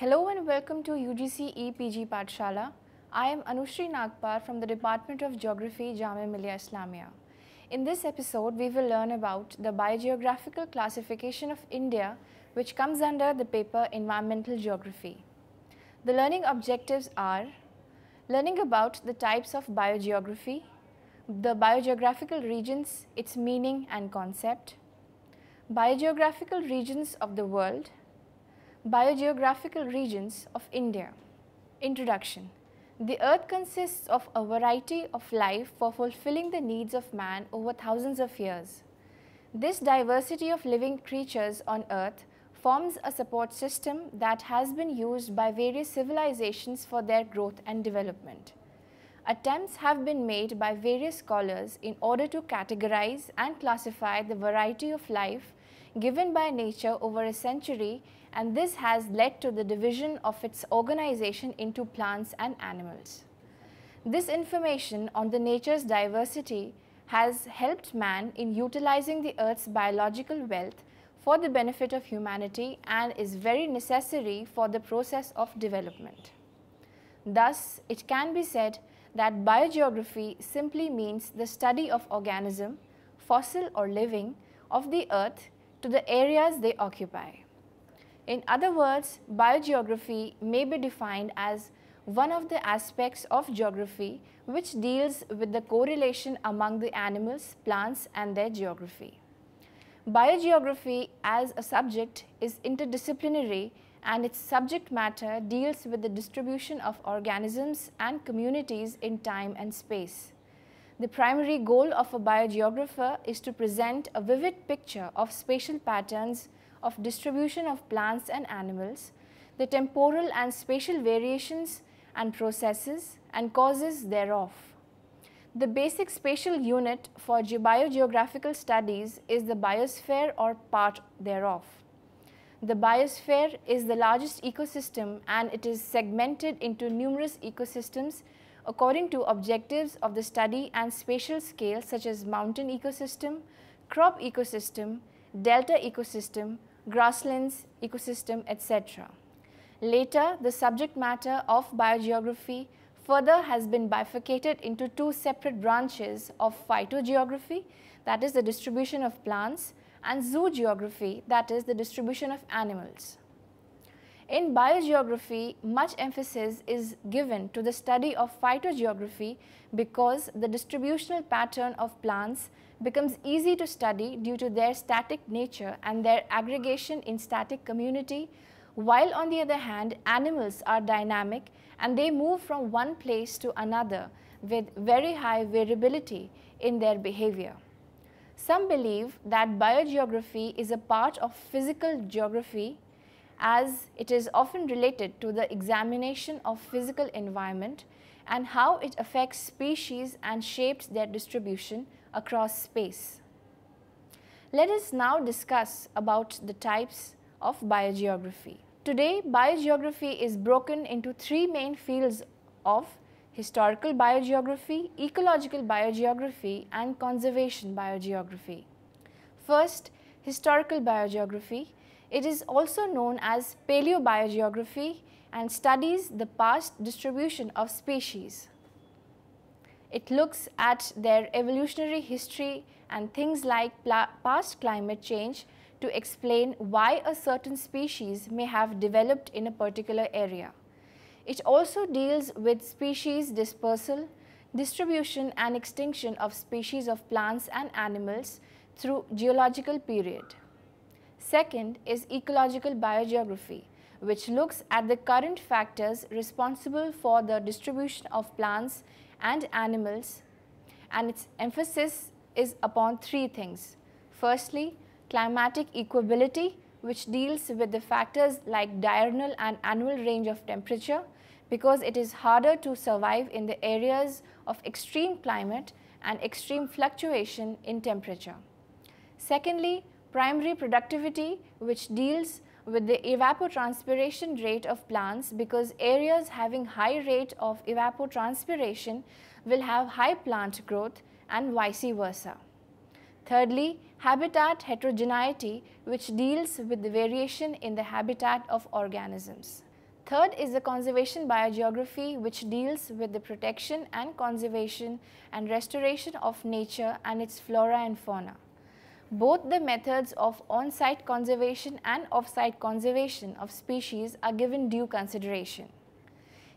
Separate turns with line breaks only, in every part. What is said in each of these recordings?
Hello and welcome to UGC EPG Patshala. I am Anushri Nagpar from the Department of Geography, Jamia Millia Islamia. In this episode, we will learn about the biogeographical classification of India, which comes under the paper Environmental Geography. The learning objectives are learning about the types of biogeography, the biogeographical regions, its meaning and concept, biogeographical regions of the world, Biogeographical regions of India. Introduction The earth consists of a variety of life for fulfilling the needs of man over thousands of years. This diversity of living creatures on earth forms a support system that has been used by various civilizations for their growth and development. Attempts have been made by various scholars in order to categorize and classify the variety of life given by nature over a century and this has led to the division of its organization into plants and animals. This information on the nature's diversity has helped man in utilizing the earth's biological wealth for the benefit of humanity and is very necessary for the process of development. Thus, it can be said that biogeography simply means the study of organism, fossil or living, of the earth to the areas they occupy. In other words, biogeography may be defined as one of the aspects of geography which deals with the correlation among the animals, plants and their geography. Biogeography as a subject is interdisciplinary and its subject matter deals with the distribution of organisms and communities in time and space. The primary goal of a biogeographer is to present a vivid picture of spatial patterns of distribution of plants and animals, the temporal and spatial variations and processes and causes thereof. The basic spatial unit for biogeographical studies is the biosphere or part thereof. The biosphere is the largest ecosystem and it is segmented into numerous ecosystems according to objectives of the study and spatial scale such as mountain ecosystem, crop ecosystem, delta ecosystem, grasslands, ecosystem, etc. Later, the subject matter of biogeography further has been bifurcated into two separate branches of phytogeography, that is the distribution of plants, and zoogeography, that is the distribution of animals. In biogeography, much emphasis is given to the study of phytogeography because the distributional pattern of plants becomes easy to study due to their static nature and their aggregation in static community, while on the other hand, animals are dynamic and they move from one place to another with very high variability in their behavior. Some believe that biogeography is a part of physical geography as it is often related to the examination of physical environment and how it affects species and shapes their distribution across space. Let us now discuss about the types of biogeography. Today, biogeography is broken into three main fields of historical biogeography, ecological biogeography and conservation biogeography. First, historical biogeography. It is also known as paleobiogeography and studies the past distribution of species. It looks at their evolutionary history and things like past climate change to explain why a certain species may have developed in a particular area. It also deals with species dispersal, distribution and extinction of species of plants and animals through geological period. Second is ecological biogeography, which looks at the current factors responsible for the distribution of plants and animals and its emphasis is upon three things. Firstly, climatic equability which deals with the factors like diurnal and annual range of temperature because it is harder to survive in the areas of extreme climate and extreme fluctuation in temperature. Secondly, primary productivity which deals with the evapotranspiration rate of plants because areas having high rate of evapotranspiration will have high plant growth and vice versa. Thirdly, habitat heterogeneity which deals with the variation in the habitat of organisms. Third is the conservation biogeography which deals with the protection and conservation and restoration of nature and its flora and fauna. Both the methods of on-site conservation and off-site conservation of species are given due consideration.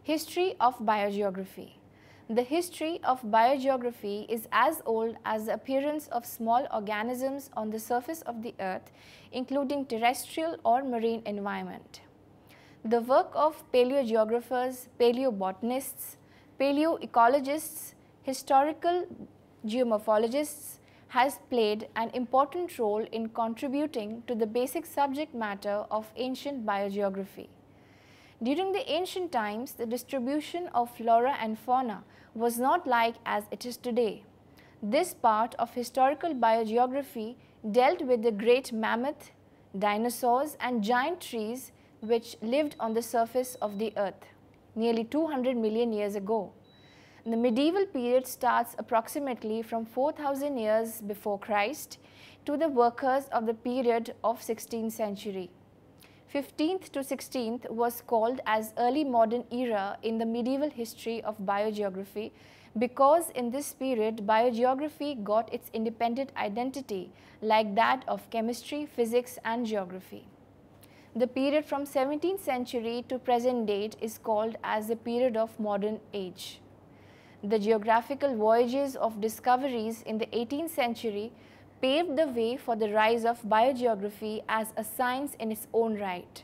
History of biogeography. The history of biogeography is as old as the appearance of small organisms on the surface of the earth, including terrestrial or marine environment. The work of paleogeographers, paleobotanists, paleoecologists, historical geomorphologists, has played an important role in contributing to the basic subject matter of ancient biogeography. During the ancient times, the distribution of flora and fauna was not like as it is today. This part of historical biogeography dealt with the great mammoth, dinosaurs and giant trees which lived on the surface of the earth nearly 200 million years ago. The medieval period starts approximately from 4000 years before Christ to the workers of the period of 16th century. 15th to 16th was called as early modern era in the medieval history of biogeography because in this period biogeography got its independent identity like that of chemistry, physics and geography. The period from 17th century to present date is called as the period of modern age the geographical voyages of discoveries in the 18th century paved the way for the rise of biogeography as a science in its own right.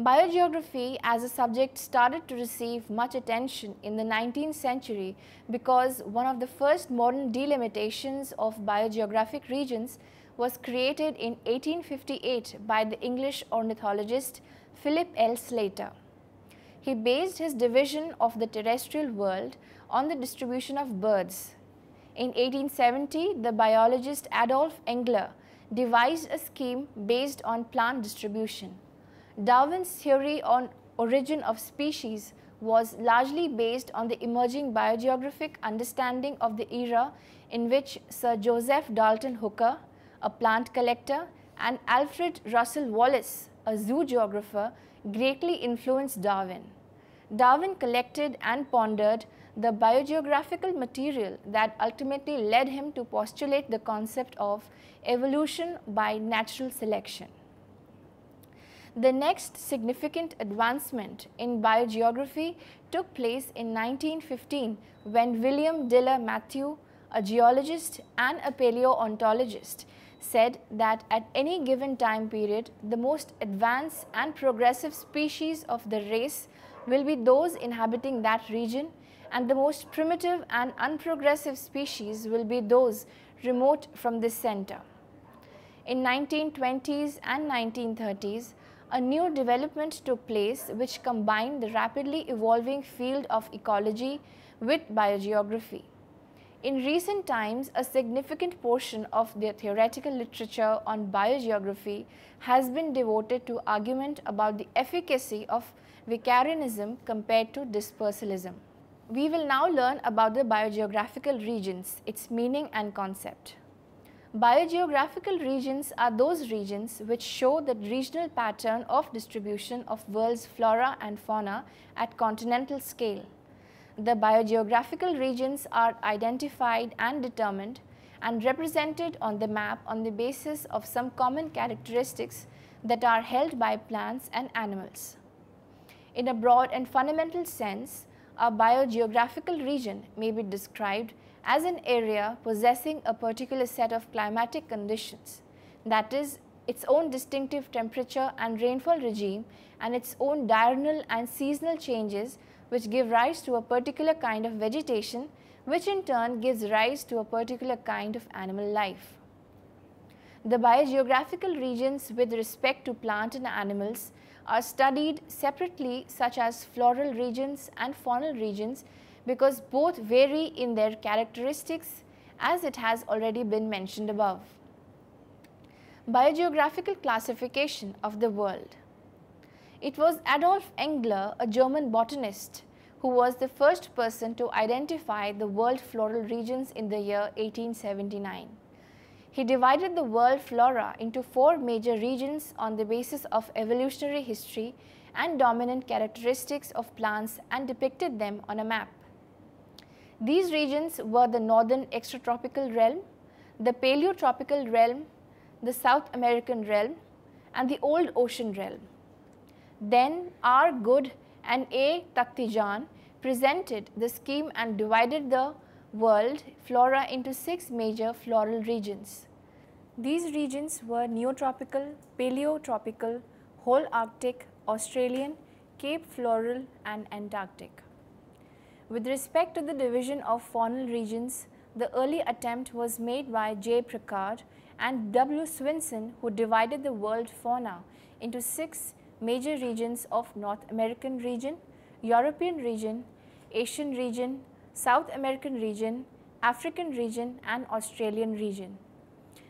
Biogeography as a subject started to receive much attention in the 19th century because one of the first modern delimitations of biogeographic regions was created in 1858 by the English ornithologist Philip L. Slater he based his division of the terrestrial world on the distribution of birds. In 1870, the biologist Adolf Engler devised a scheme based on plant distribution. Darwin's theory on origin of species was largely based on the emerging biogeographic understanding of the era in which Sir Joseph Dalton Hooker, a plant collector, and Alfred Russel Wallace, a zoogeographer, greatly influenced Darwin. Darwin collected and pondered the biogeographical material that ultimately led him to postulate the concept of evolution by natural selection. The next significant advancement in biogeography took place in 1915 when William Diller Matthew, a geologist and a paleoontologist, said that at any given time period, the most advanced and progressive species of the race will be those inhabiting that region and the most primitive and unprogressive species will be those remote from this center. In 1920s and 1930s, a new development took place which combined the rapidly evolving field of ecology with biogeography. In recent times, a significant portion of the theoretical literature on biogeography has been devoted to argument about the efficacy of vicarianism compared to dispersalism. We will now learn about the biogeographical regions, its meaning and concept. Biogeographical regions are those regions which show the regional pattern of distribution of world's flora and fauna at continental scale the biogeographical regions are identified and determined and represented on the map on the basis of some common characteristics that are held by plants and animals. In a broad and fundamental sense, a biogeographical region may be described as an area possessing a particular set of climatic conditions, that is, its own distinctive temperature and rainfall regime and its own diurnal and seasonal changes which give rise to a particular kind of vegetation which in turn gives rise to a particular kind of animal life. The biogeographical regions with respect to plant and animals are studied separately such as floral regions and faunal regions because both vary in their characteristics as it has already been mentioned above. Biogeographical classification of the world. It was Adolf Engler, a German botanist, who was the first person to identify the world floral regions in the year 1879. He divided the world flora into four major regions on the basis of evolutionary history and dominant characteristics of plants and depicted them on a map. These regions were the northern extratropical realm, the paleotropical realm, the South American realm, and the Old Ocean realm. Then R. Good and A. Taktijan presented the scheme and divided the world flora into six major floral regions. These regions were neotropical, paleotropical, whole Arctic, Australian, Cape Floral and Antarctic. With respect to the division of faunal regions, the early attempt was made by J. Pricard and W. Swinson who divided the world fauna into six major regions of North American region, European region, Asian region, South American region, African region and Australian region.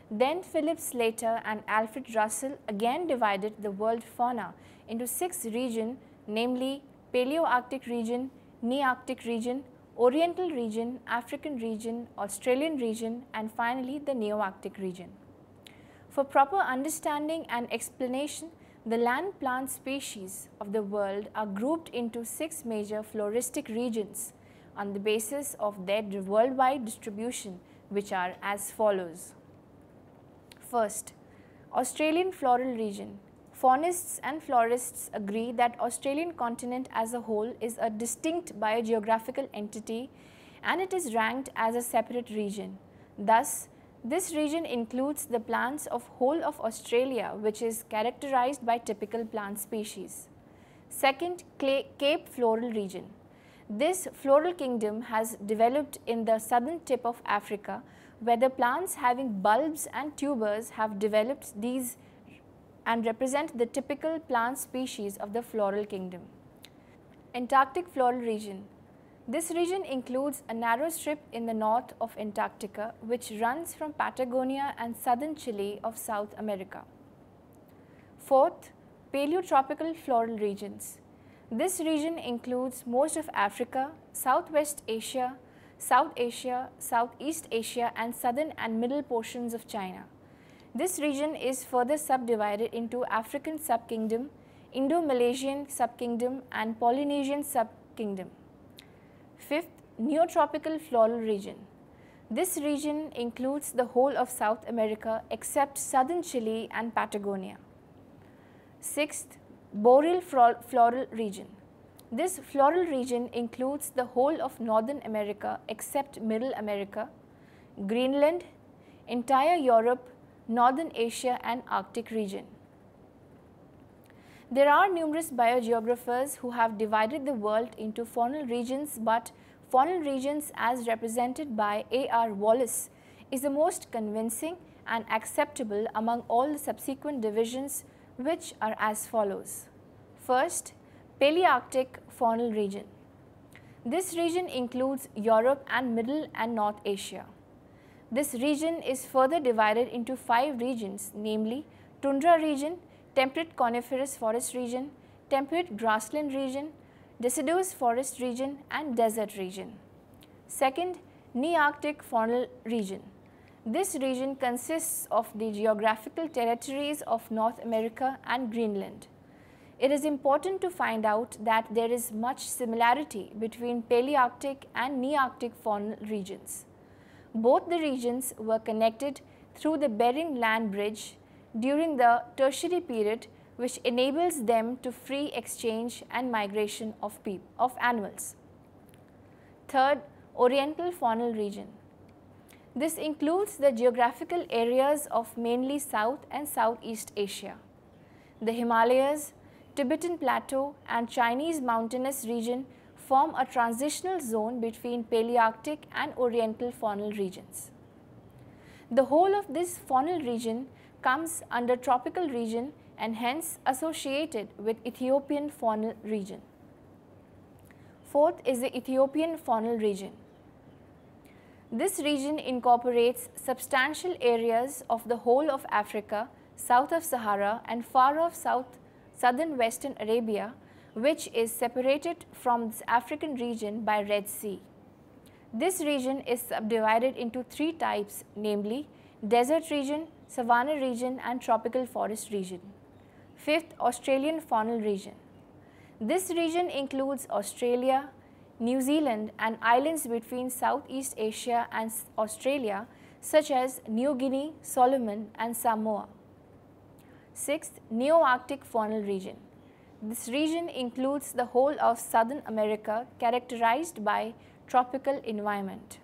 Then Philip Slater and Alfred Russell again divided the world fauna into six regions namely Paleoarctic region, Nearctic region, Oriental region, African region, Australian region and finally the Neoarctic region. For proper understanding and explanation the land plant species of the world are grouped into six major floristic regions on the basis of their worldwide distribution which are as follows. First, Australian floral region. Faunists and florists agree that Australian continent as a whole is a distinct biogeographical entity and it is ranked as a separate region. Thus, this region includes the plants of whole of Australia which is characterized by typical plant species. Second, Cape Floral region. This floral kingdom has developed in the southern tip of Africa where the plants having bulbs and tubers have developed these and represent the typical plant species of the floral kingdom. Antarctic floral region. This region includes a narrow strip in the north of Antarctica which runs from Patagonia and southern Chile of South America. Fourth, paleotropical floral regions. This region includes most of Africa, Southwest Asia, South Asia, Southeast Asia and southern and middle portions of China. This region is further subdivided into African subkingdom, Indo-Malaysian subkingdom and Polynesian subkingdom. Fifth, neotropical floral region. This region includes the whole of South America except southern Chile and Patagonia. Sixth, boreal floral region. This floral region includes the whole of Northern America except Middle America, Greenland, entire Europe, Northern Asia and Arctic region. There are numerous biogeographers who have divided the world into faunal regions but faunal regions as represented by A.R. Wallace is the most convincing and acceptable among all the subsequent divisions which are as follows. First, Palearctic faunal region. This region includes Europe and Middle and North Asia. This region is further divided into five regions namely tundra region, temperate coniferous forest region, temperate grassland region, deciduous forest region and desert region. Second, Nearctic faunal region. This region consists of the geographical territories of North America and Greenland. It is important to find out that there is much similarity between Palearctic and Nearctic faunal regions. Both the regions were connected through the Bering Land Bridge during the tertiary period which enables them to free exchange and migration of, of animals. Third, Oriental faunal region. This includes the geographical areas of mainly South and Southeast Asia. The Himalayas, Tibetan Plateau and Chinese mountainous region form a transitional zone between Palearctic and Oriental faunal regions. The whole of this faunal region comes under tropical region and hence associated with Ethiopian faunal region. Fourth is the Ethiopian faunal region. This region incorporates substantial areas of the whole of Africa, south of Sahara and far off south, southern western Arabia, which is separated from this African region by Red Sea. This region is subdivided into three types, namely desert region, savanna region and tropical forest region. Fifth, Australian faunal region. This region includes Australia, New Zealand and islands between Southeast Asia and Australia such as New Guinea, Solomon and Samoa. Sixth, Neo-Arctic faunal region. This region includes the whole of Southern America characterized by tropical environment.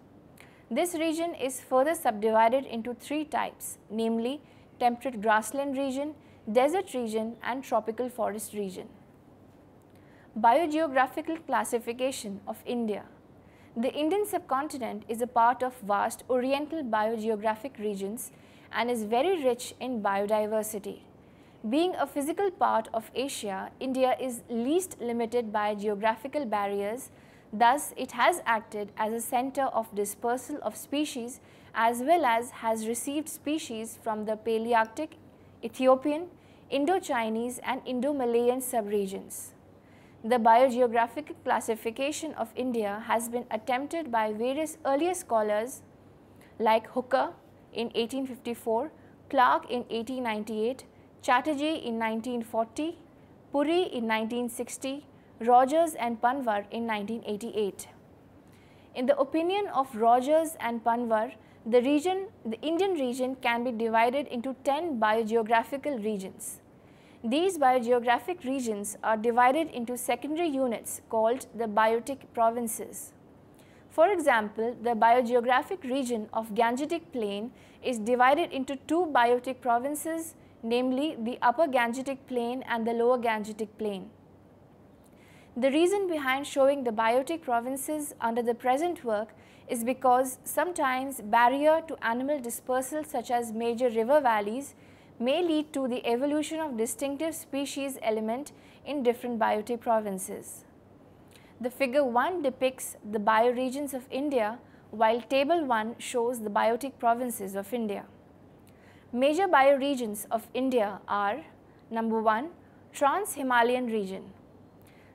This region is further subdivided into three types, namely temperate grassland region, desert region and tropical forest region. Biogeographical classification of India The Indian subcontinent is a part of vast oriental biogeographic regions and is very rich in biodiversity. Being a physical part of Asia, India is least limited by geographical barriers Thus, it has acted as a center of dispersal of species as well as has received species from the Palearctic, Ethiopian, Indo-Chinese and Indo-Malayan subregions. The biogeographic classification of India has been attempted by various earlier scholars like Hooker in 1854, Clark in 1898, Chatterjee in 1940, Puri in 1960, Rogers and Panwar in 1988. In the opinion of Rogers and Panwar, the region, the Indian region can be divided into 10 biogeographical regions. These biogeographic regions are divided into secondary units called the biotic provinces. For example, the biogeographic region of Gangetic Plain is divided into two biotic provinces, namely the Upper Gangetic Plain and the Lower Gangetic Plain. The reason behind showing the biotic provinces under the present work is because sometimes barrier to animal dispersal such as major river valleys may lead to the evolution of distinctive species element in different biotic provinces. The figure 1 depicts the bioregions of India while table 1 shows the biotic provinces of India. Major bioregions of India are number 1 Trans-Himalayan region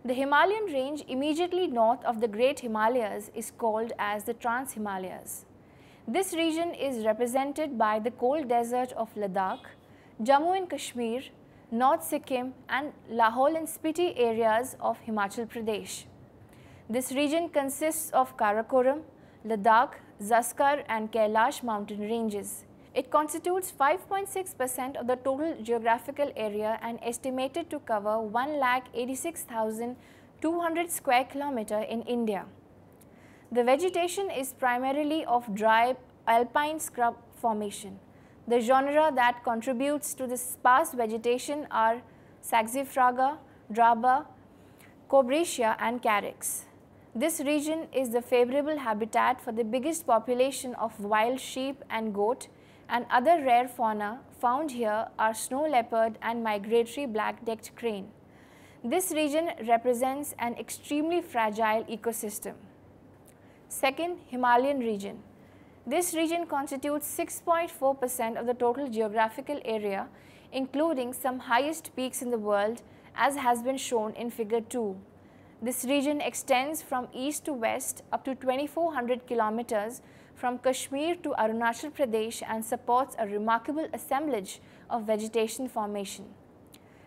the Himalayan range immediately north of the Great Himalayas is called as the Trans-Himalayas. This region is represented by the cold desert of Ladakh, Jammu and Kashmir, North Sikkim and Lahore and Spiti areas of Himachal Pradesh. This region consists of Karakoram, Ladakh, Zaskar and Kailash mountain ranges. It constitutes 5.6% of the total geographical area and estimated to cover 1,86,200 square kilometer in India. The vegetation is primarily of dry alpine scrub formation. The genre that contributes to this sparse vegetation are Saxifraga, Draba, Cobresia, and Carex. This region is the favorable habitat for the biggest population of wild sheep and goat and other rare fauna found here are snow leopard and migratory black-decked crane. This region represents an extremely fragile ecosystem. Second, Himalayan region. This region constitutes 6.4% of the total geographical area, including some highest peaks in the world, as has been shown in figure 2. This region extends from east to west up to 2400 kilometers from Kashmir to Arunachal Pradesh and supports a remarkable assemblage of vegetation formation.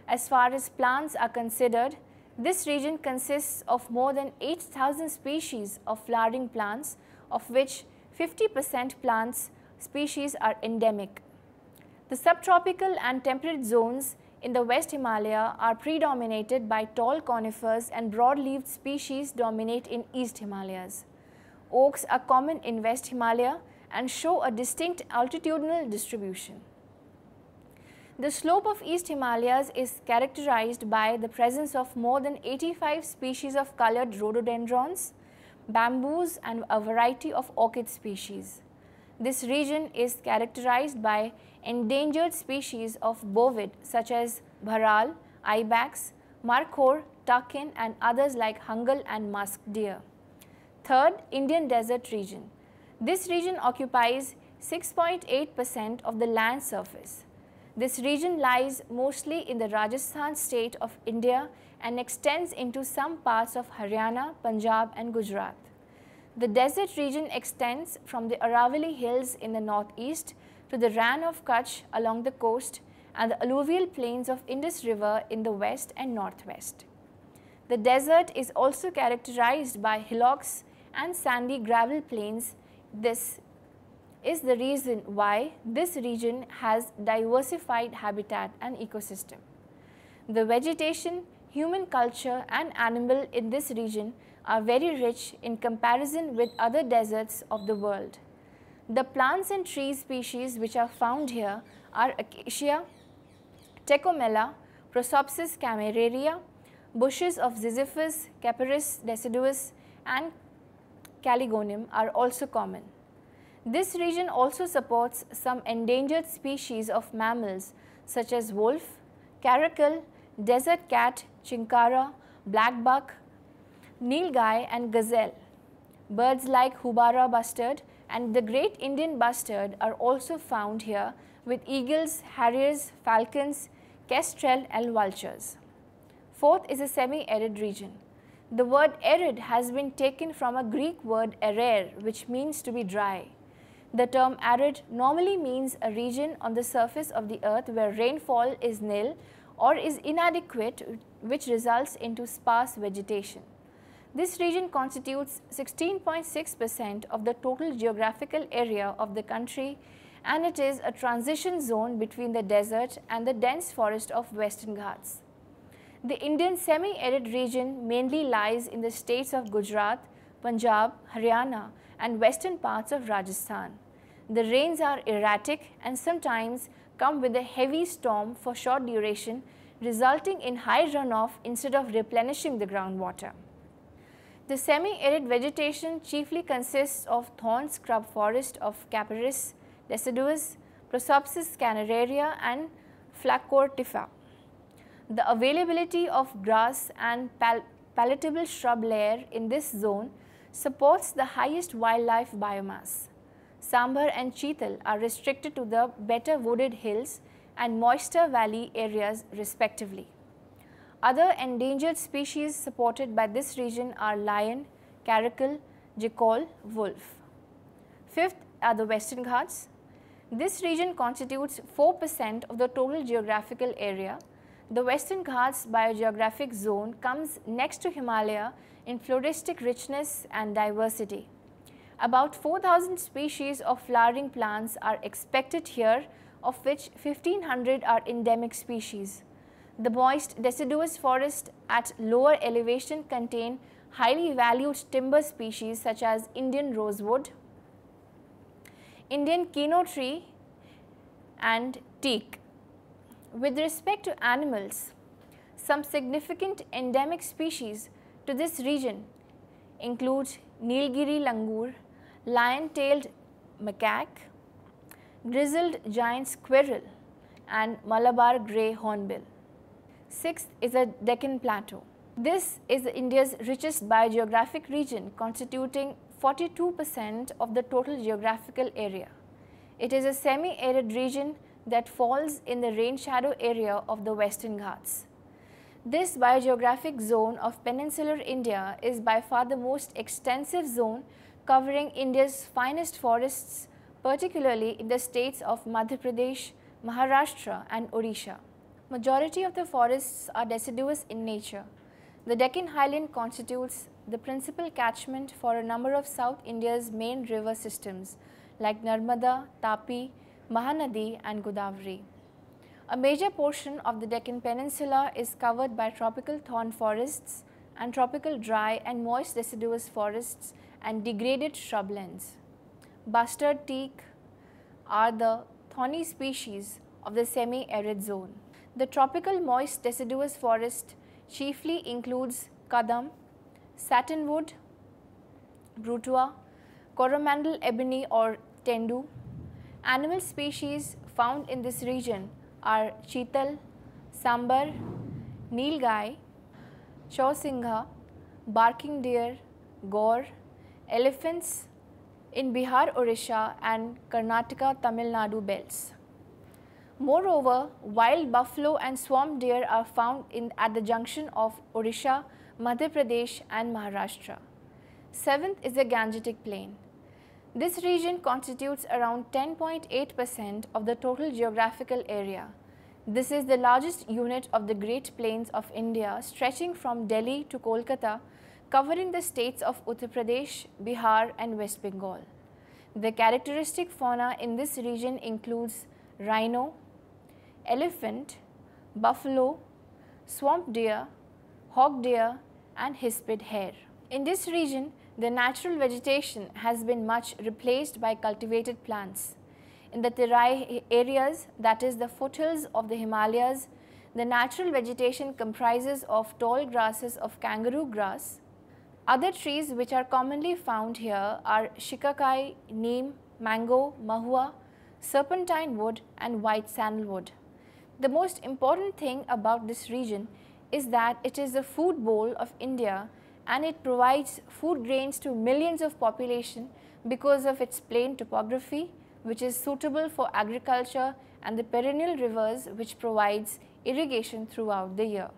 As far as plants are considered, this region consists of more than 8,000 species of flowering plants, of which 50% plants species are endemic. The subtropical and temperate zones in the West Himalaya are predominated by tall conifers and broad-leaved species dominate in East Himalayas. Oaks are common in West Himalaya and show a distinct altitudinal distribution. The slope of East Himalayas is characterized by the presence of more than 85 species of colored rhododendrons, bamboos and a variety of orchid species. This region is characterized by endangered species of bovid such as bharal, ibex, markhor, takin and others like hungal and musk deer. Third, Indian desert region. This region occupies 6.8% of the land surface. This region lies mostly in the Rajasthan state of India and extends into some parts of Haryana, Punjab and Gujarat. The desert region extends from the Aravalli Hills in the northeast to the Ran of Kutch along the coast and the alluvial plains of Indus River in the west and northwest. The desert is also characterized by hillocks and sandy gravel plains. This is the reason why this region has diversified habitat and ecosystem. The vegetation, human culture and animal in this region are very rich in comparison with other deserts of the world. The plants and tree species which are found here are Acacia, Tecomela, Prosopsis cameraria, bushes of Ziziphus, Caparis deciduous and caligonium are also common. This region also supports some endangered species of mammals such as wolf, caracal, desert cat, chinkara, black buck, nilgai and gazelle. Birds like hubara bustard and the great Indian bustard are also found here with eagles, harriers, falcons, kestrel and vultures. Fourth is a semi-arid region. The word arid has been taken from a Greek word arer, which means to be dry. The term arid normally means a region on the surface of the earth where rainfall is nil or is inadequate which results into sparse vegetation. This region constitutes 16.6 percent of the total geographical area of the country and it is a transition zone between the desert and the dense forest of Western Ghats. The Indian semi-arid region mainly lies in the states of Gujarat, Punjab, Haryana and western parts of Rajasthan. The rains are erratic and sometimes come with a heavy storm for short duration resulting in high runoff instead of replenishing the groundwater. The semi-arid vegetation chiefly consists of thorn scrub forest of Capparis deciduous, Prosopsis caneraria and Flacortifa. The availability of grass and pal palatable shrub layer in this zone supports the highest wildlife biomass. Sambar and Chital are restricted to the better wooded hills and moister valley areas respectively. Other endangered species supported by this region are lion, caracal, jackal, wolf. Fifth are the Western Ghats. This region constitutes 4% of the total geographical area the Western Ghats biogeographic zone comes next to Himalaya in floristic richness and diversity. About 4,000 species of flowering plants are expected here, of which 1,500 are endemic species. The moist deciduous forest at lower elevation contain highly valued timber species such as Indian rosewood, Indian kino tree and teak. With respect to animals, some significant endemic species to this region include Nilgiri langur, lion-tailed macaque, grizzled giant squirrel and Malabar grey hornbill. Sixth is the Deccan Plateau. This is India's richest biogeographic region constituting 42% of the total geographical area. It is a semi-arid region that falls in the rain shadow area of the Western Ghats. This biogeographic zone of peninsular India is by far the most extensive zone covering India's finest forests, particularly in the states of Madhya Pradesh, Maharashtra and Odisha. Majority of the forests are deciduous in nature. The Deccan Highland constitutes the principal catchment for a number of South India's main river systems like Narmada, Tapi, Mahanadi and Godavari. A major portion of the Deccan Peninsula is covered by tropical thorn forests and tropical dry and moist deciduous forests and degraded shrublands. Bustard teak are the thorny species of the semi-arid zone. The tropical moist deciduous forest chiefly includes kadam, satinwood, brutua, coromandel ebony or tendu, Animal species found in this region are Chital, Sambar, Nilgai, Chausingha, Barking deer, Gore, elephants in Bihar, Orissa and Karnataka, Tamil Nadu belts. Moreover, wild buffalo and swamp deer are found in, at the junction of Orissa, Madhya Pradesh and Maharashtra. Seventh is the Gangetic Plain. This region constitutes around 10.8% of the total geographical area. This is the largest unit of the Great Plains of India stretching from Delhi to Kolkata, covering the states of Uttar Pradesh, Bihar and West Bengal. The characteristic fauna in this region includes rhino, elephant, buffalo, swamp deer, hog deer and hispid hare. In this region, the natural vegetation has been much replaced by cultivated plants. In the terai areas, that is the foothills of the Himalayas, the natural vegetation comprises of tall grasses of kangaroo grass. Other trees which are commonly found here are shikakai, neem, mango, mahua, serpentine wood and white sandalwood. The most important thing about this region is that it is the food bowl of India and it provides food grains to millions of population because of its plain topography which is suitable for agriculture and the perennial rivers which provides irrigation throughout the year.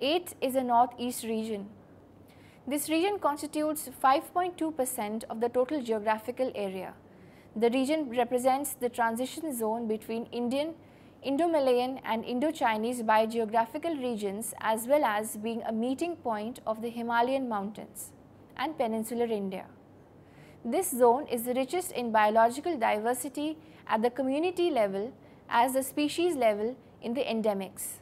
Eighth is the northeast region. This region constitutes 5.2% of the total geographical area. The region represents the transition zone between Indian Indo-Malayan and Indo-Chinese biogeographical regions as well as being a meeting point of the Himalayan mountains and peninsular India. This zone is the richest in biological diversity at the community level as the species level in the endemics.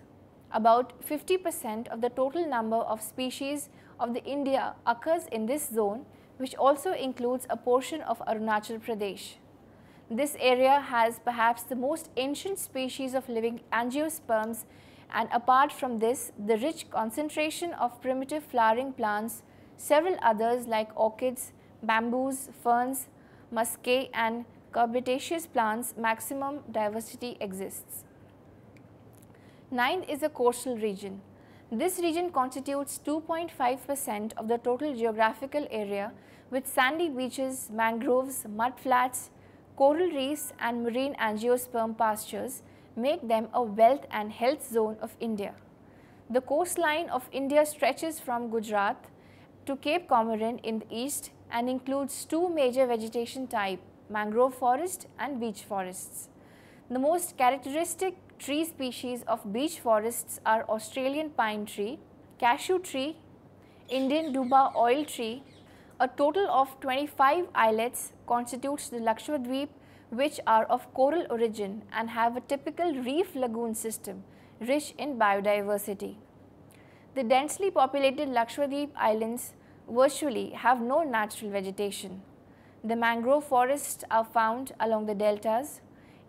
About 50% of the total number of species of the India occurs in this zone which also includes a portion of Arunachal Pradesh. This area has perhaps the most ancient species of living angiosperms and apart from this, the rich concentration of primitive flowering plants, several others like orchids, bamboos, ferns, muscae and curbitaceous plants maximum diversity exists. Ninth is a coastal region. This region constitutes 2.5% of the total geographical area with sandy beaches, mangroves, mudflats, coral reefs and marine angiosperm pastures make them a wealth and health zone of India. The coastline of India stretches from Gujarat to Cape Comorin in the east and includes two major vegetation type, mangrove forest and beech forests. The most characteristic tree species of beech forests are Australian pine tree, cashew tree, Indian duba oil tree, a total of 25 islets constitutes the Lakshadweep which are of coral origin and have a typical reef lagoon system rich in biodiversity. The densely populated Lakshadweep islands virtually have no natural vegetation. The mangrove forests are found along the deltas,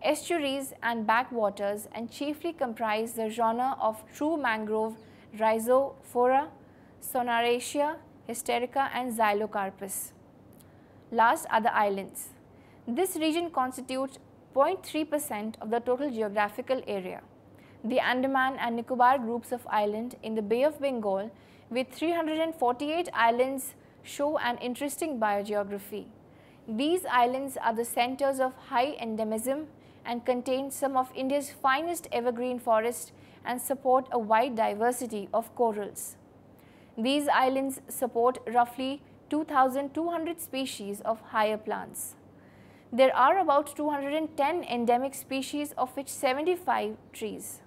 estuaries and backwaters and chiefly comprise the genre of true mangrove Rhizophora, Sonaraceae, Hysterica and Xylocarpus. Last are the islands. This region constitutes 0.3% of the total geographical area. The Andaman and Nicobar groups of islands in the Bay of Bengal with 348 islands show an interesting biogeography. These islands are the centers of high endemism and contain some of India's finest evergreen forests and support a wide diversity of corals. These islands support roughly 2,200 species of higher plants. There are about 210 endemic species of which 75 trees.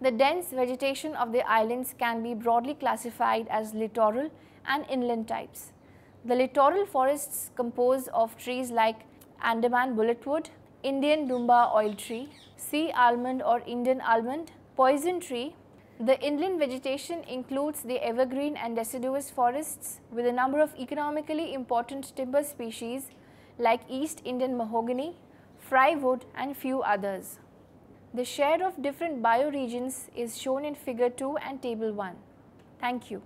The dense vegetation of the islands can be broadly classified as littoral and inland types. The littoral forests compose of trees like Andaman bulletwood, Indian Dumba oil tree, sea almond or Indian almond, poison tree, the inland vegetation includes the evergreen and deciduous forests with a number of economically important timber species like East Indian mahogany, fry wood and few others. The share of different bioregions is shown in figure 2 and table 1. Thank you.